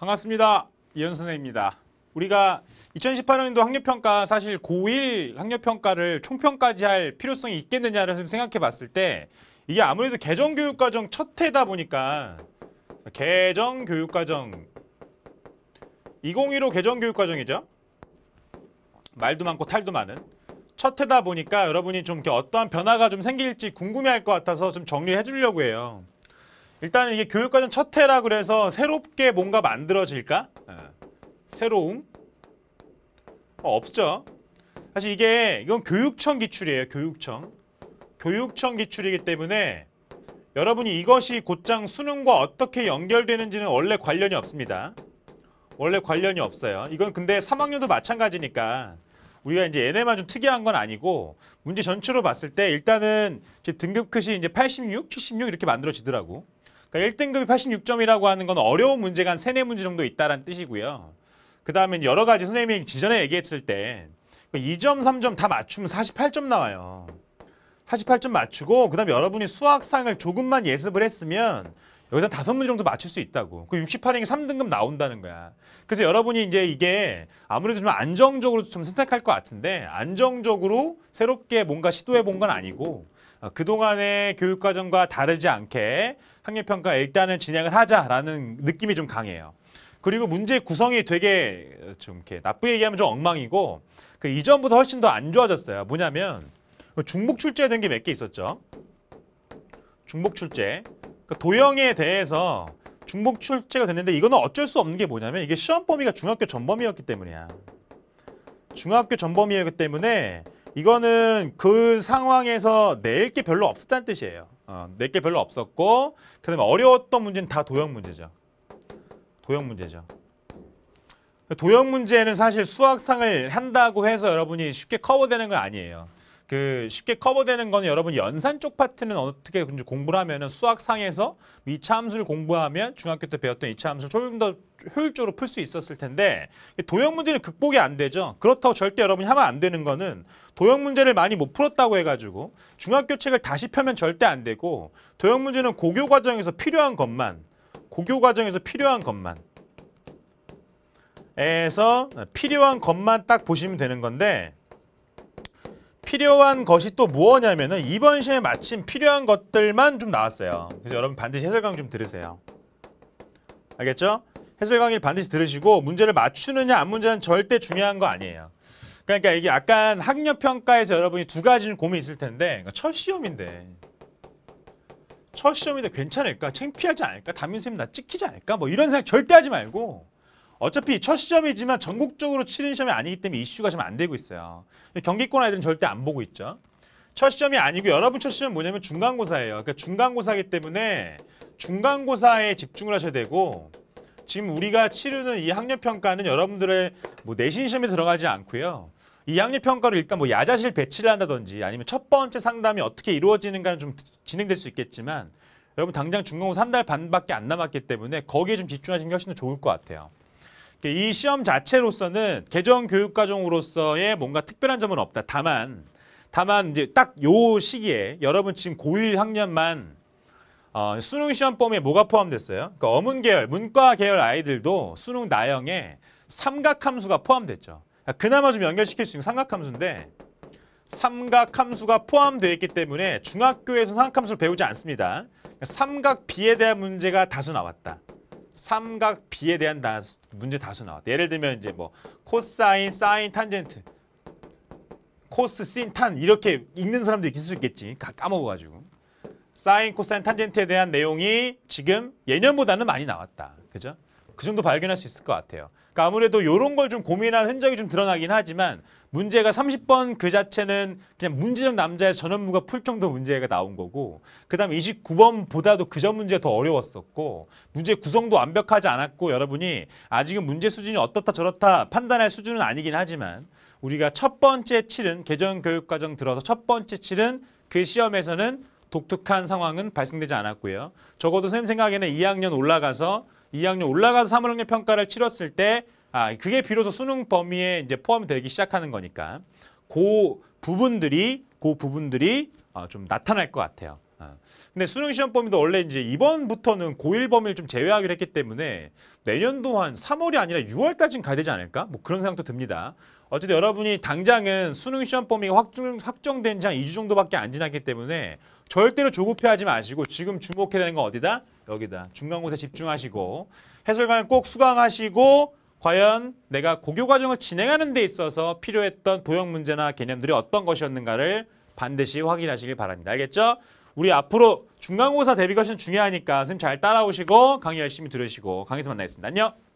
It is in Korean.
반갑습니다. 이현 선생입니다. 우리가 2018년도 학력평가 사실 고1 학력평가를 총평까지 할 필요성이 있겠느냐를 좀 생각해 봤을 때 이게 아무래도 개정교육과정 첫 해다 보니까 개정교육과정 2015 개정교육과정이죠. 말도 많고 탈도 많은 첫 해다 보니까 여러분이 좀 어떠한 변화가 좀 생길지 궁금해할 것 같아서 좀 정리해 주려고 해요. 일단은 이게 교육과정 첫 해라 그래서 새롭게 뭔가 만들어질까? 네. 새로움? 어, 없죠. 사실 이게 이건 교육청 기출이에요. 교육청. 교육청 기출이기 때문에 여러분이 이것이 곧장 수능과 어떻게 연결되는지는 원래 관련이 없습니다. 원래 관련이 없어요. 이건 근데 3학년도 마찬가지니까 우리가 이제 얘네만 좀 특이한 건 아니고 문제 전체로 봤을 때 일단은 지금 등급 컷이 이제 86, 76 이렇게 만들어지더라고. 그러니까 1등급이 86점이라고 하는 건 어려운 문제가 한 3, 4문제 정도 있다는 뜻이고요. 그다음에 여러 가지 선생님이 지전에 얘기했을 때 2점, 그 3점 다 맞추면 48점 나와요. 48점 맞추고 그 다음에 여러분이 수학상을 조금만 예습을 했으면 여기서 다섯 문제 정도 맞출 수 있다고. 그 68행이 3등급 나온다는 거야. 그래서 여러분이 이제 이게 아무래도 좀 안정적으로 좀 선택할 것 같은데 안정적으로 새롭게 뭔가 시도해 본 건 아니고 어, 그동안의 교육과정과 다르지 않게 학력평가 일단은 진행을 하자라는 느낌이 좀 강해요. 그리고 문제 구성이 되게 좀 이렇게 나쁘게 얘기하면 좀 엉망이고 그 이전보다 훨씬 더 안 좋아졌어요. 뭐냐면 중복 출제된 게 몇 개 있었죠. 중복 출제. 그러니까 도형에 대해서 중복 출제가 됐는데 이거는 어쩔 수 없는 게 뭐냐면 이게 시험 범위가 중학교 전범위였기 때문이야. 중학교 전범위였기 때문에 이거는 그 상황에서 낼 게 별로 없었다는 뜻이에요. 어, 낼게 별로 없었고 그다음에 어려웠던 문제는 다 도형 문제죠. 도형 문제죠. 도형 문제는 사실 수학상을 한다고 해서 여러분이 쉽게 커버되는 건 아니에요. 그 쉽게 커버되는 거는 여러분 연산 쪽 파트는 어떻게 공부를 하면은 수학상에서 이차 함수를 공부하면 중학교 때 배웠던 이차 함수를 조금 더 효율적으로 풀 수 있었을 텐데 도형 문제는 극복이 안 되죠. 그렇다고 절대 여러분이 하면 안 되는 거는 도형 문제를 많이 못 풀었다고 해가지고 중학교 책을 다시 펴면 절대 안 되고 도형 문제는 고교 과정에서 필요한 것만 고교 과정에서 필요한 것만 에서 필요한 것만 딱 보시면 되는 건데 필요한 것이 또 무엇냐면은 이번 시에 마침 필요한 것들만 좀 나왔어요. 그래서 여러분 반드시 해설 강의 좀 들으세요. 알겠죠? 해설 강의를 반드시 들으시고 문제를 맞추느냐 안 문제는 절대 중요한 거 아니에요. 그러니까 이게 약간 학력 평가에서 여러분이 두 가지는 고민이 있을 텐데 첫 그러니까 시험인데 첫 시험인데 괜찮을까? 창피하지 않을까? 담임 선생님 나 찍히지 않을까? 뭐 이런 생각 절대 하지 말고 어차피 첫시점이지만 전국적으로 치른 시험이 아니기 때문에 이슈가 좀 안 되고 있어요. 경기권 아이들은 절대 안 보고 있죠. 첫시점이 아니고 여러분 첫 시험 뭐냐면 중간고사예요. 그러니까 중간고사기 때문에 중간고사에 집중을 하셔야 되고 지금 우리가 치르는 이 학력평가는 여러분들의 뭐 내신 시험에 들어가지 않고요. 이 학력평가를 일단 뭐 야자실 배치를 한다든지 아니면 첫 번째 상담이 어떻게 이루어지는가는 좀 진행될 수 있겠지만 여러분 당장 중간고사 한 달 반밖에 안 남았기 때문에 거기에 좀 집중하시는 게 훨씬 더 좋을 것 같아요. 예, 이 시험 자체로서는 개정 교육과정으로서의 뭔가 특별한 점은 없다. 다만 다만 이제 딱 요 시기에 여러분 지금 고1 학년만 어, 수능 시험 범위에 뭐가 포함됐어요? 그 어문 계열, 문과 계열 아이들도 수능 나형에 삼각함수가 포함됐죠. 그러니까 그나마 좀 연결시킬 수 있는 삼각함수인데 삼각함수가 포함되어 있기 때문에 중학교에서 삼각함수를 배우지 않습니다. 그러니까 삼각 비에 대한 문제가 다수 나왔다. 삼각 비에 대한 다수, 문제 다수 나와. 예를 들면 이제 뭐 코사인, 사인, 탄젠트, 코스, 신, 탄 이렇게 읽는 사람도 있을 수 있겠지. 까먹어가지고. 사인, 코사인, 탄젠트에 대한 내용이 지금 예년보다는 많이 나왔다. 그죠? 그 정도 발견할 수 있을 것 같아요. 그러니까 아무래도 이런 걸 좀 고민한 흔적이 좀 드러나긴 하지만 문제가 30번 그 자체는 그냥 문제적 남자의 전원무가풀 정도 문제가 나온 거고 그다음 29번보다도 그전 문제가 더 어려웠었고 문제 구성도 완벽하지 않았고 여러분이 아직은 문제 수준이 어떻다 저렇다 판단할 수준은 아니긴 하지만 우리가 첫 번째 칠은 개정 교육 과정 들어서 첫 번째 칠은 그 시험에서는 독특한 상황은 발생되지 않았고요. 적어도 선생님 생각에는 2학년 올라가서 2학년 올라가서 3학년 평가를 치렀을 때 아, 그게 비로소 수능 범위에 이제 포함되기 시작하는 거니까 그 부분들이 그 부분들이 어, 좀 나타날 것 같아요. 아. 근데 수능 시험 범위도 원래 이제 이번부터는 고1 범위를 좀 제외하기로 했기 때문에 내년도 한 3월이 아니라 6월까지는 가야 되지 않을까? 뭐 그런 생각도 듭니다. 어쨌든 여러분이 당장은 수능 시험 범위가 확정, 확정된 지 한 2주 정도밖에 안 지났기 때문에 절대로 조급해하지 마시고 지금 주목해야 되는 건 어디다? 여기다. 중간고사 집중하시고 해설관 꼭 수강하시고 과연 내가 고교 과정을 진행하는 데 있어서 필요했던 도형 문제나 개념들이 어떤 것이었는가를 반드시 확인하시길 바랍니다. 알겠죠? 우리 앞으로 중간고사 대비가 좀 중요하니까 선생님 잘 따라오시고 강의 열심히 들으시고 강의에서 만나겠습니다. 안녕.